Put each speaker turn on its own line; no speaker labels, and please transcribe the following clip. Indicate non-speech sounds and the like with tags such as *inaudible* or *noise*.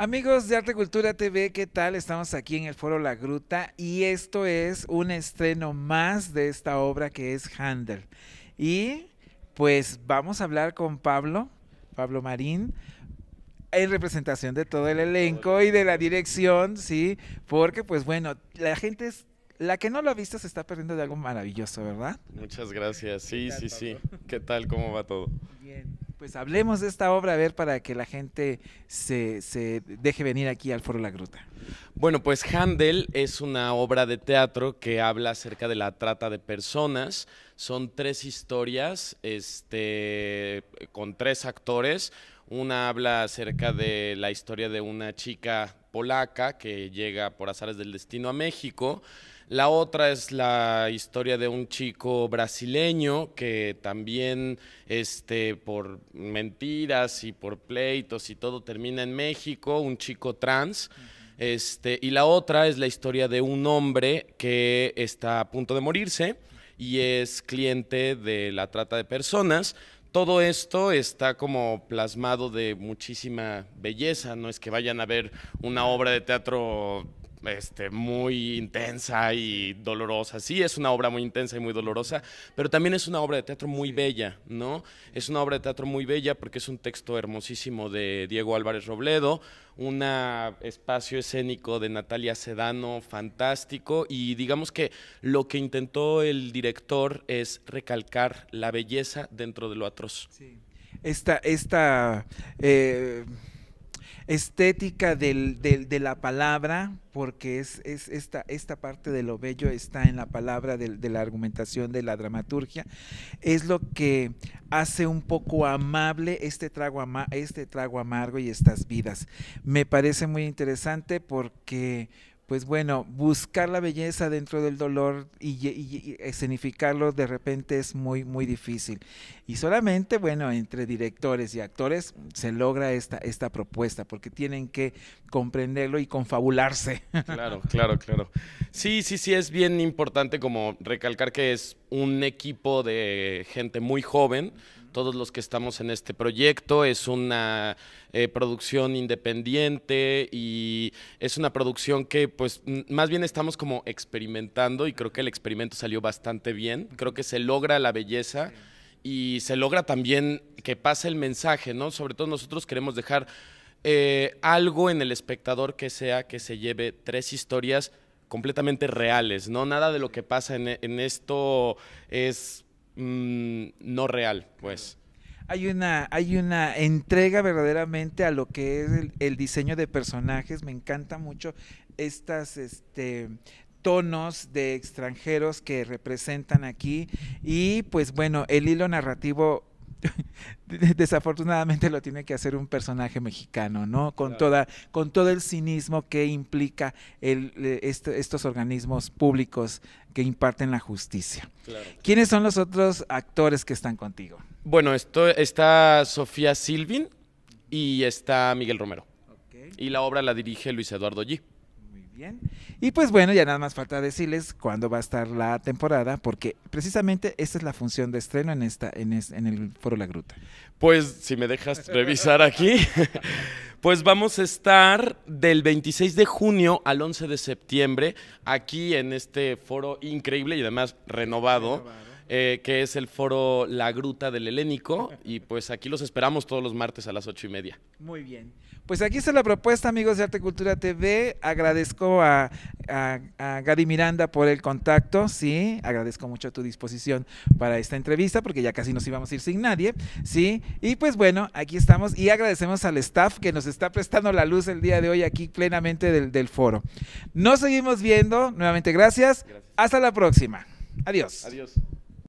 Amigos de Arte Cultura TV, ¿qué tal? Estamos aquí en el Foro La Gruta y esto es un estreno más de esta obra que es Handel. Y pues vamos a hablar con Pablo, Pablo Marín, en representación de todo el elenco y de la dirección, ¿sí? Porque pues bueno, la gente es la que no lo ha visto se está perdiendo de algo maravilloso, ¿verdad?
Muchas gracias. Sí, sí, sí. ¿Qué tal? ¿Cómo va todo?
Bien pues hablemos de esta obra, a ver, para que la gente se,
deje venir aquí al Foro La Gruta. Bueno, pues Handel es una obra de teatro que habla acerca de la trata de personas. Son tres historias este, con tres actores. Una habla acerca de la historia de una chica polaca que llega por azares del destino a México. La otra es la historia de un chico brasileño que también este, por mentiras y por pleitos y todo termina en México, un chico trans. Este, y la otra es la historia de un hombre que está a punto de morirse y es cliente de la trata de personas, todo esto está como plasmado de muchísima belleza, no es que vayan a ver una obra de teatro este, muy intensa y dolorosa. Sí, es una obra muy intensa y muy dolorosa, pero también es una obra de teatro muy bella, ¿no? Es una obra de teatro muy bella porque es un texto hermosísimo de Diego Álvarez Robledo, un espacio escénico de Natalia Sedano fantástico y digamos que lo que intentó el director es recalcar la belleza dentro de lo atroz. Sí.
Esta, esta eh, estética de la palabra, porque es, esta, parte de lo bello está en la palabra de, la argumentación de la dramaturgia, es lo que hace un poco amable este trago, este trago amargo y estas vidas. Me parece muy interesante porque pues bueno, buscar la belleza dentro del dolor y, escenificarlo de repente es muy, muy difícil. Y solamente, bueno, entre directores y actores se logra esta, esta propuesta, porque tienen que comprenderlo y confabularse. Claro, claro,
claro. Sí, sí, sí, es bien importante como recalcar que es un equipo de gente muy joven todos los que estamos en este proyecto. Es una eh, producción independiente y es una producción que pues más bien estamos como experimentando y creo que el experimento salió bastante bien. Creo que se logra la belleza y se logra también que pase el mensaje, ¿no? Sobre todo nosotros queremos dejar eh, algo en el espectador que sea que se lleve tres historias completamente reales, ¿no? Nada de lo que pasa en esto es Mm, no real, pues.
Hay una, hay una entrega verdaderamente a lo que es el, el diseño de personajes. Me encanta mucho estas este, tonos de extranjeros que representan aquí y pues bueno, el hilo narrativo *laughs* desafortunadamente lo tiene que hacer un personaje mexicano, ¿no? Con toda, con todo el cinismo que implica eh, estos organismos públicos que imparten la justicia. ¿Quiénes son los otros actores que están contigo?
Bueno, está Sofía Silvin y está Miguel Romero. Y la obra la dirige Luis Eduardo G.
Y pues bueno, ya nada más falta decirles cuándo va a estar la temporada, porque precisamente esta es la función de estreno en esta, en, en el Foro La Gruta.
Pues si me dejas revisar aquí, *laughs* pues vamos a estar del 26 de junio al 11 de septiembre aquí en este foro increíble y además renovado eh, que es el foro La Gruta del Helénico. Y pues aquí los esperamos todos los martes a las ocho y media.
Muy bien. Pues aquí está la propuesta, amigos de Arte Cultura TV. Agradezco a, a, Miranda por el contacto, sí. Agradezco mucho tu disposición para esta entrevista, porque ya casi nos íbamos a ir sin nadie, sí. Y pues bueno, aquí estamos y agradecemos al staff que nos está prestando la luz el día de hoy aquí plenamente del, foro. Nos seguimos viendo, nuevamente gracias. Hasta la próxima.
Adiós. Adiós.